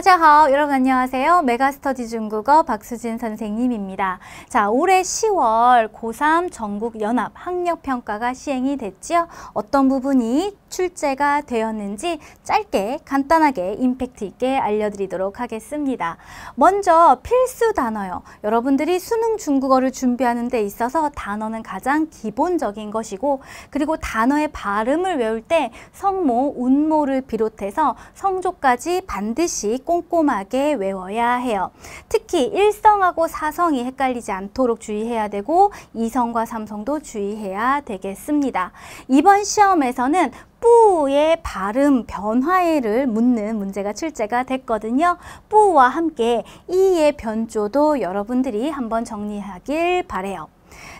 大家好, 여러분 안녕하세요. 메가스터디 중국어 박수진 선생님입니다. 자, 올해 10월 고3 전국 연합 학력 평가가 시행이 됐지요. 어떤 부분이 출제가 되었는지 짧게 간단하게 임팩트 있게 알려드리도록 하겠습니다. 먼저 필수 단어요. 여러분들이 수능 중국어를 준비하는 데 있어서 단어는 가장 기본적인 것이고 그리고 단어의 발음을 외울 때 성모, 운모를 비롯해서 성조까지 반드시 꼼꼼하게 외워야 해요. 특히 일성하고 사성이 헷갈리지 않도록 주의해야 되고 이성과 삼성도 주의해야 되겠습니다. 이번 시험에서는 뿌의 발음 변화를 묻는 문제가 출제가 됐거든요. 뿌와 함께 이의 변조도 여러분들이 한번 정리하길 바래요.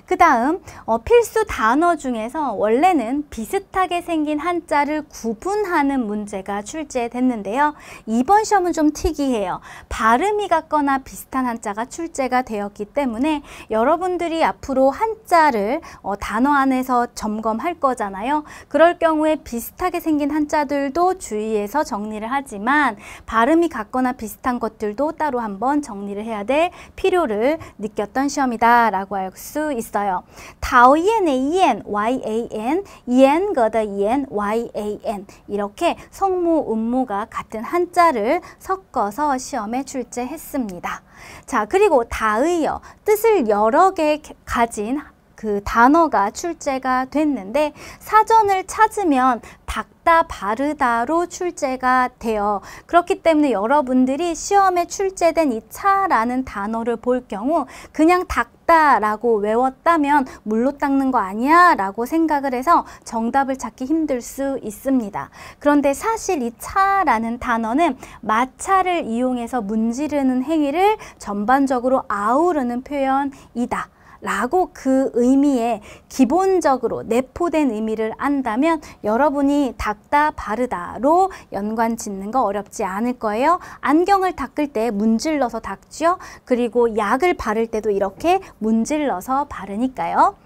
그 다음 어, 필수 단어 중에서 원래는 비슷하게 생긴 한자를 구분하는 문제가 출제됐는데요. 이번 시험은 좀 특이해요. 발음이 같거나 비슷한 한자가 출제가 되었기 때문에 여러분들이 앞으로 한자를 어, 단어 안에서 점검할 거잖아요. 그럴 경우에 비슷하게 생긴 한자들도 주의해서 정리를 하지만 발음이 같거나 비슷한 것들도 따로 한번 정리를 해야 될 필요를 느꼈던 시험이다라고 할수 수 있어요. 다오옌의 옌, yan, 옌거더 옌, yan 이렇게 성모, 음모가 같은 한자를 섞어서 시험에 출제했습니다. 자, 그리고 다의어, 뜻을 여러 개 가진 그 단어가 출제가 됐는데 사전을 찾으면 닦다 바르다로 출제가 되어 그렇기 때문에 여러분들이 시험에 출제된 이 차라는 단어를 볼 경우 그냥 닦다 라고 외웠다면 물로 닦는 거 아니야 라고 생각을 해서 정답을 찾기 힘들 수 있습니다. 그런데 사실 이 차라는 단어는 마찰을 이용해서 문지르는 행위를 전반적으로 아우르는 표현이다. 라고 그 의미에 기본적으로 내포된 의미를 안다면 여러분이 닦다 바르다로 연관 짓는 거 어렵지 않을 거예요. 안경을 닦을 때 문질러서 닦죠. 그리고 약을 바를 때도 이렇게 문질러서 바르니까요.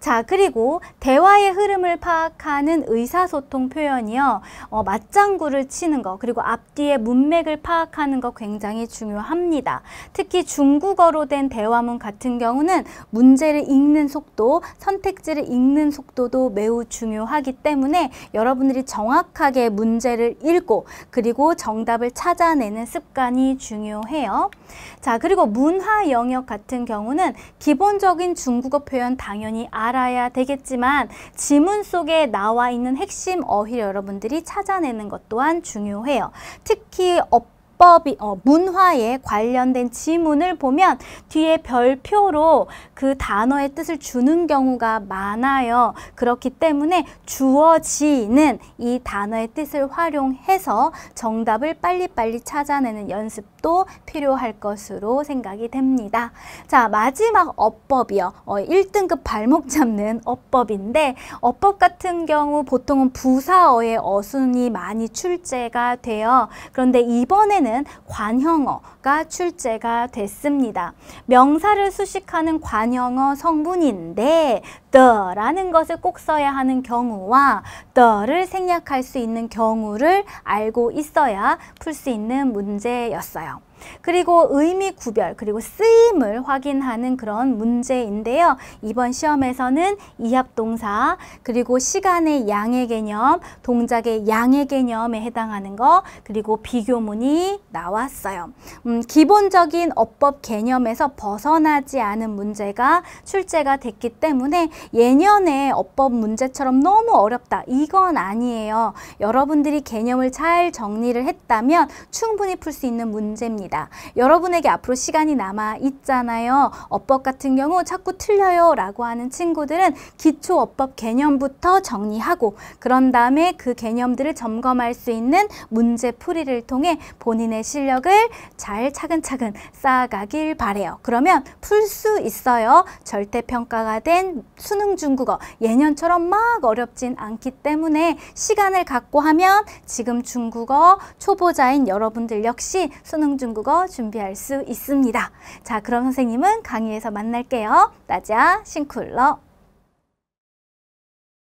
자, 그리고 대화의 흐름을 파악하는 의사소통 표현이요. 어, 맞장구를 치는 거, 그리고 앞뒤의 문맥을 파악하는 거 굉장히 중요합니다. 특히 중국어로 된 대화문 같은 경우는 문제를 읽는 속도, 선택지를 읽는 속도도 매우 중요하기 때문에 여러분들이 정확하게 문제를 읽고 그리고 정답을 찾아내는 습관이 중요해요. 자, 그리고 문화 영역 같은 경우는 기본적인 중국어 표현 당연히 알아야 되겠지만 지문 속에 나와 있는 핵심 어휘를 여러분들이 찾아내는 것 또한 중요해요. 특히 업 문법이 어, 문화에 관련된 지문을 보면 뒤에 별표로 그 단어의 뜻을 주는 경우가 많아요. 그렇기 때문에 주어지는 이 단어의 뜻을 활용해서 정답을 빨리빨리 찾아내는 연습도 필요할 것으로 생각이 됩니다. 자, 마지막 어법이요. 어, 1등급 발목 잡는 어법인데 어법 같은 경우 보통은 부사어의 어순이 많이 출제가 돼요. 그런데 이번에는 쓰는 관형어가 출제가 됐습니다. 명사를 수식하는 관형어 성분인데 the라는 것을 꼭 써야 하는 경우와 the를 생략할 수 있는 경우를 알고 있어야 풀 수 있는 문제였어요. 그리고 의미 구별 그리고 쓰임을 확인하는 그런 문제인데요. 이번 시험에서는 이합동사 그리고 시간의 양의 개념 동작의 양의 개념에 해당하는 거 그리고 비교문이 나왔어요. 음, 기본적인 어법 개념에서 벗어나지 않은 문제가 출제가 됐기 때문에 예년에 어법 문제처럼 너무 어렵다 이건 아니에요. 여러분들이 개념을 잘 정리를 했다면 충분히 풀 수 있는 문제입니다. 있습니다. 여러분에게 앞으로 시간이 남아 있잖아요. 어법 같은 경우 자꾸 틀려요 라고 하는 친구들은 기초 어법 개념부터 정리하고 그런 다음에 그 개념들을 점검할 수 있는 문제 풀이를 통해 본인의 실력을 잘 차근차근 쌓아가길 바래요. 그러면 풀 수 있어요. 절대평가가 된 수능 중국어 예년처럼 막 어렵진 않기 때문에 시간을 갖고 하면 지금 중국어 초보자인 여러분들 역시 수능 중국어 한국어 준비할 수 있습니다. 자, 그럼 선생님은 강의에서 만날게요. 따자, 싱쿨러.